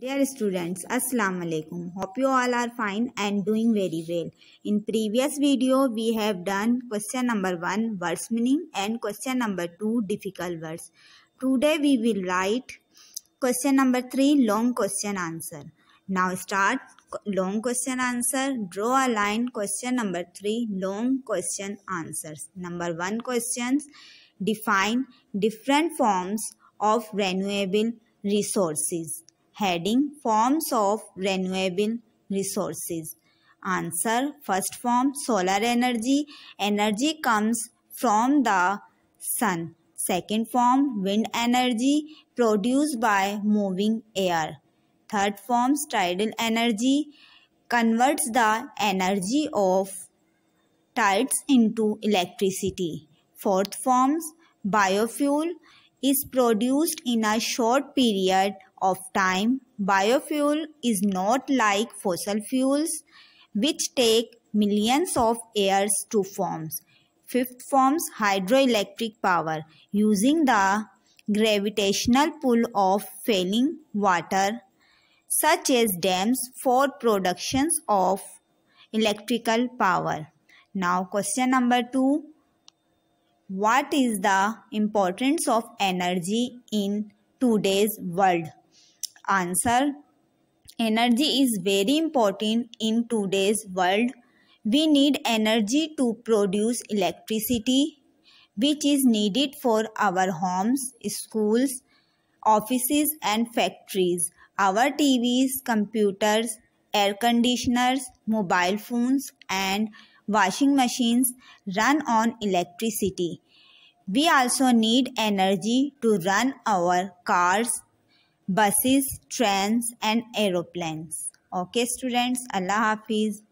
Dear students, Assalamu alaikum. Hope you all are fine and doing very well. In previous video, we have done question number 1 words meaning and question number 2 difficult words. Today we will write question number 3 long question answer. Now start long question answer. Draw a line question number 3 long question answers. Number 1 questions define different forms of renewable resources heading forms of renewable resources. Answer first form solar energy. Energy comes from the sun. Second form wind energy produced by moving air. Third form tidal energy converts the energy of tides into electricity. Fourth forms biofuel is produced in a short period of time, biofuel is not like fossil fuels which take millions of years to form. Fifth forms hydroelectric power using the gravitational pull of falling water such as dams for productions of electrical power. Now question number 2. What is the importance of energy in today's world? Answer Energy is very important in today's world. We need energy to produce electricity, which is needed for our homes, schools, offices, and factories. Our TVs, computers, air conditioners, mobile phones, and washing machines run on electricity. We also need energy to run our cars, buses, trains and aeroplanes. Okay students, Allah Hafiz.